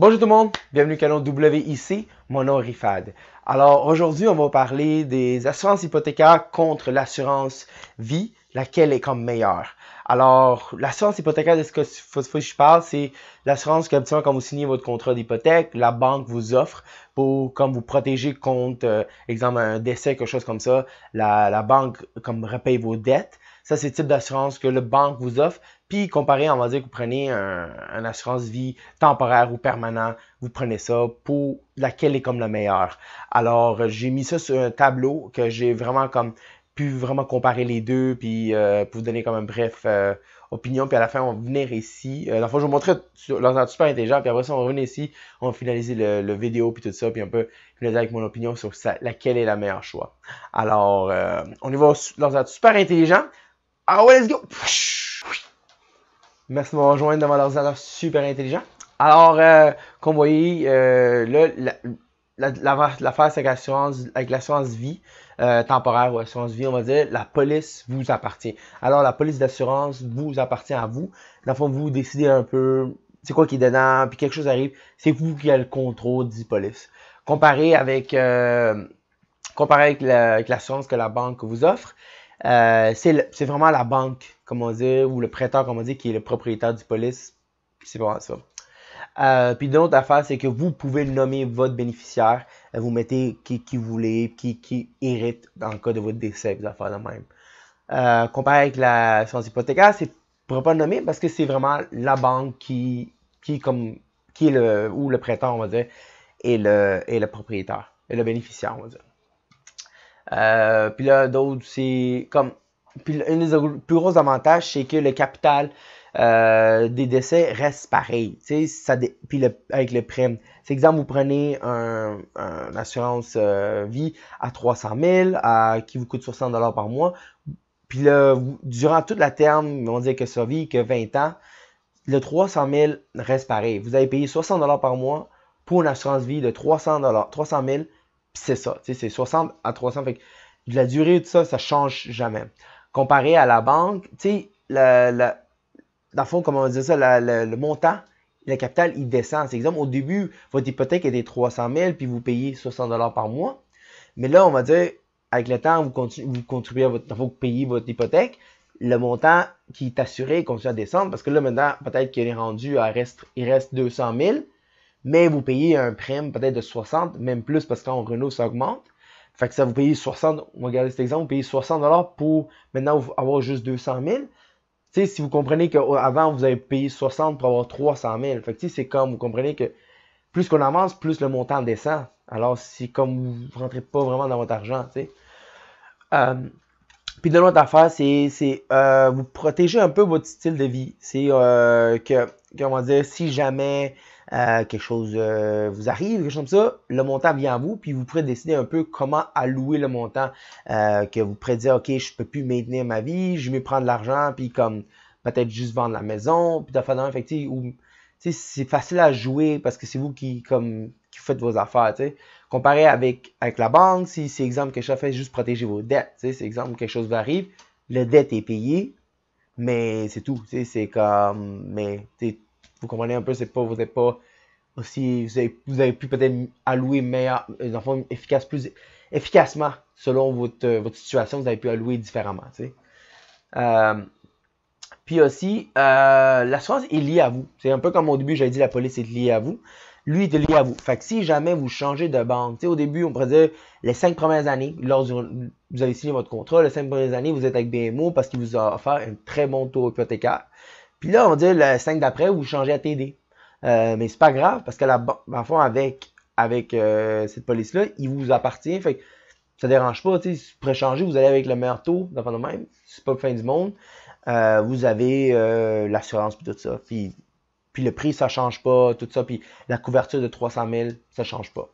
Bonjour tout le monde, bienvenue au canon WIC, mon nom est Rifad. Alors aujourd'hui, on va parler des assurances hypothécaires contre l'assurance vie, laquelle est comme meilleure. Alors, l'assurance hypothécaire, de ce que, je parle, c'est l'assurance que, quand vous signez votre contrat d'hypothèque, la banque vous offre pour, comme vous protéger contre, euh, exemple, un décès, quelque chose comme ça, la, la banque, comme, repaye vos dettes. Ça, c'est le type d'assurance que le banque vous offre. Puis comparé, on va dire que vous prenez un, assurance vie temporaire ou permanent, vous prenez ça pour laquelle est comme la meilleure. Alors, euh, j'ai mis ça sur un tableau que j'ai vraiment comme pu vraiment comparer les deux, puis euh, pour vous donner comme un bref euh, opinion. Puis à la fin, on va venir ici. Euh, la fois, je vous montrais un super intelligent, puis après ça, on va ici, on va finaliser le, vidéo, puis tout ça, puis on peut finaliser avec mon opinion sur laquelle est la meilleure choix. Alors, on y va dans super intelligent. Alors ah ouais, let's go! Merci de m'avoir rejoint devant l'ordinateur super intelligent. Alors, comme vous voyez, l'affaire, la, la, c'est avec l'assurance vie temporaire ou assurance vie, on va dire, la police vous appartient. Alors, la police d'assurance vous appartient à vous. Dans le fond, vous décidez un peu c'est quoi qui est dedans, puis quelque chose arrive, c'est vous qui avez le contrôle dit police. Comparé avec, comparé avec l'assurance que la banque vous offre, euh, c'est vraiment la banque, comment dit ou le prêteur, comment dit qui est le propriétaire du police. C'est vraiment ça. Euh, puis d'autres affaires, c'est que vous pouvez nommer votre bénéficiaire. Euh, vous mettez qui, qui vous voulez, qui, hérite dans le cas de votre décès, des affaires de même. comparé avec la science hypothécaire, c'est pourra pas nommer parce que c'est vraiment la banque qui, comme qui est le ou le prêteur, on va dire, et le, et le propriétaire, et le bénéficiaire, on va dire. Euh, puis là, d'autres, c'est comme. Puis un des plus gros avantages, c'est que le capital euh, des décès reste pareil. Ça Puis avec le prime. C'est exemple, vous prenez une assurance euh, vie à 300 000, à, qui vous coûte 60 par mois. Puis là, durant toute la terme, on dirait que ça vit que 20 ans, le 300 000 reste pareil. Vous avez payé 60 par mois pour une assurance vie de 300, 300 000 c'est ça, c'est 60 à 300. la durée, de ça, ça change jamais. Comparé à la banque, tu dans le fond, comment on dit ça, le montant, le capital, il descend. C'est exemple, au début, votre hypothèque était 300 000, puis vous payez 60 par mois. Mais là, on va dire, avec le temps, vous, vous contribuez à votre, payez votre hypothèque, le montant qui est assuré continue à descendre, parce que là, maintenant, peut-être qu'il est rendu à, reste, il reste 200 000 mais vous payez un prime peut-être de 60, même plus parce qu'en Renault, ça augmente. Fait que ça vous payez 60, on va cet exemple, vous payez 60$ pour maintenant avoir juste 200 000. si vous comprenez qu'avant, vous avez payé 60 pour avoir 300 000. Fait que c'est comme, vous comprenez que plus qu'on avance, plus le montant descend. Alors, c'est comme vous ne rentrez pas vraiment dans votre argent, euh, puis de l'autre affaire, c'est euh, vous protéger un peu votre style de vie. C'est euh, que, comment dire, si jamais euh, quelque chose euh, vous arrive, quelque chose comme ça, le montant vient à vous, puis vous pourrez décider un peu comment allouer le montant euh, que vous pourrez dire, OK, je peux plus maintenir ma vie, je vais prendre l'argent, puis comme peut-être juste vendre la maison, puis un dans ou c'est facile à jouer parce que c'est vous qui comme qui faites vos affaires, tu sais. Comparé avec, avec la banque, si c'est exemple que chose fait juste protéger vos dettes, tu sais, c'est exemple quelque chose vous arrive, la dette est payée, mais c'est tout, tu sais, c'est comme mais tu vous comprenez un peu, c'est pas, vous n'êtes pas aussi, vous avez, pu peut-être allouer meilleur, euh, les enfants efficaces, plus efficacement selon votre, euh, votre situation, vous avez pu allouer différemment. Euh, puis aussi, l'assurance est liée à vous. C'est un peu comme au début, j'avais dit la police est liée à vous. Lui est lié à vous. Fait que si jamais vous changez de banque, au début, on pourrait dire les cinq premières années, lorsque vous avez signé votre contrat, les cinq premières années, vous êtes avec BMO parce qu'il vous a offert un très bon taux hypothécaire. Puis là, on dit le 5 d'après, vous changez à TD. Euh, mais c'est pas grave parce que la fond, avec, avec euh, cette police-là, il vous appartient. Fait ne ça dérange pas. Si vous pourrez changer, vous allez avec le meilleur taux, d'enfant de même. C'est pas la fin du monde. Euh, vous avez l'assurance et tout ça. Puis, le prix, ça change pas, tout ça. Puis la couverture de 300 000, ça change pas.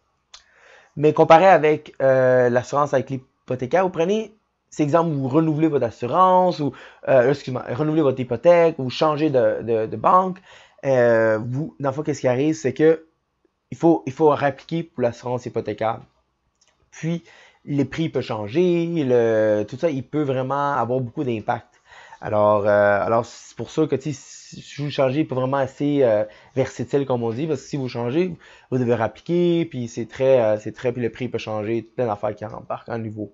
Mais comparé avec l'assurance avec l'hypothécaire, vous prenez c'est exemple, vous renouvelez votre assurance ou, euh, excusez-moi, renouvelez votre hypothèque ou changez de, banque, euh, vous, dans le qu'est-ce qui arrive, c'est que il faut, il faut réappliquer pour l'assurance hypothécaire. Puis, les prix peuvent changer, tout ça, il peut vraiment avoir beaucoup d'impact. Alors, euh, alors c'est pour ça que si vous changez, il peut vraiment assez versatile, comme on dit, parce que si vous changez, vous devez réappliquer, puis c'est très, c'est très, puis le prix peut changer, plein d'affaires qui embarquent à nouveau.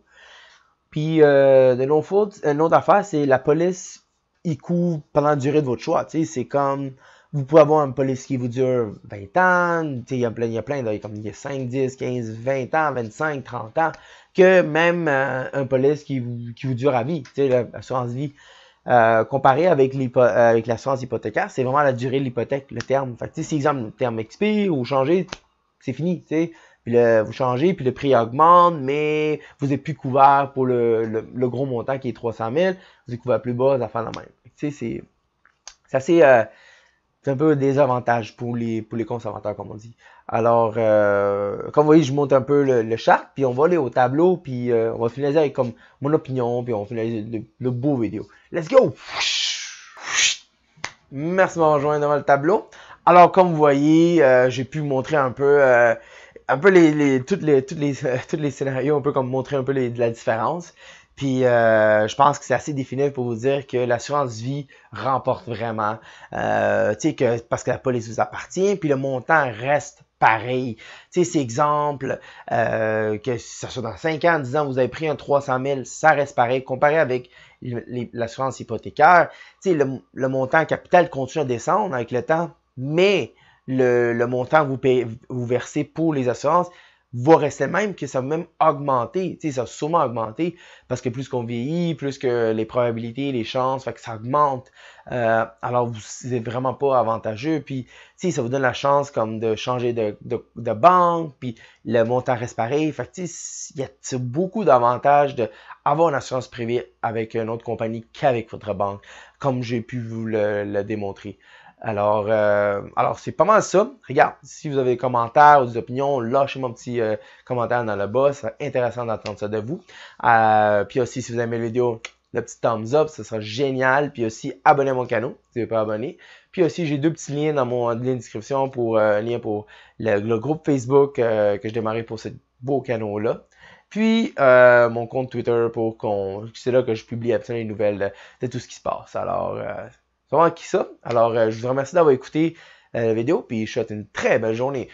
Puis, euh, une, autre autre affaire, c'est la police, il coûte pendant la durée de votre choix. C'est comme, vous pouvez avoir une police qui vous dure 20 ans, il y a plein, il y a plein, comme il y a 5, 10, 15, 20 ans, 25, 30 ans, que même euh, un police qui vous, qui vous dure à vie, l'assurance vie. Euh, comparé avec euh, l'assurance hypothécaire, c'est vraiment la durée de l'hypothèque, le terme. Fait que, si exemple le terme expire ou changer, c'est fini. sais puis vous changez, puis le prix augmente, mais vous n'êtes plus couvert pour le, le, gros montant qui est 300 000, vous êtes couvert plus bas, à faire la même. Tu sais, c'est, c'est euh, c'est un peu un désavantage pour les, pour les conservateurs, comme on dit. Alors, euh, comme vous voyez, je monte un peu le, le chart, puis on va aller au tableau, puis euh, on va finaliser avec comme mon opinion, puis on va le, le beau vidéo. Let's go! Merci de m'avoir rejoint devant le tableau. Alors, comme vous voyez, j'ai pu vous montrer un peu un peu les, toutes les, toutes les, tous les scénarios, un peu comme montrer un peu la différence. Puis euh, je pense que c'est assez définitif pour vous dire que l'assurance vie remporte vraiment. Euh, tu sais, que parce que la police vous appartient, puis le montant reste pareil. Tu sais, c'est exemple, euh, que ça soit dans 5 ans, 10 ans, vous avez pris un 300 000, ça reste pareil. Comparé avec l'assurance hypothécaire, tu sais, le, le montant capital continue à descendre avec le temps, mais le, montant que vous, payez, vous versez pour les assurances va rester le même, que ça va même augmenter. Tu sais, ça va sûrement augmenter parce que plus qu'on vieillit, plus que les probabilités, les chances, que ça augmente. Euh, alors, alors, c'est vraiment pas avantageux. Puis, tu sais, ça vous donne la chance comme de changer de, banque, puis le montant reste pareil. il y a beaucoup d'avantages d'avoir une assurance privée avec une autre compagnie qu'avec votre banque, comme j'ai pu vous le démontrer. Alors, euh, alors c'est pas mal ça. Regarde, si vous avez des commentaires ou des opinions, lâchez mon petit euh, commentaire dans le bas. Ça serait intéressant d'entendre ça de vous. Euh, puis aussi, si vous aimez la vidéo, le petit thumbs up, ce sera génial. Puis aussi, abonnez à mon canal si vous n'êtes pas abonné. Puis aussi, j'ai deux petits liens dans mon lien description pour lien pour le, groupe Facebook que je démarrais pour ce beau canal-là. Puis mon compte Twitter pour qu'on. C'est là que je publie absolument les nouvelles de, tout ce qui se passe. Alors, qui ça. Alors, euh, je vous remercie d'avoir écouté euh, la vidéo, puis je souhaite une très belle journée.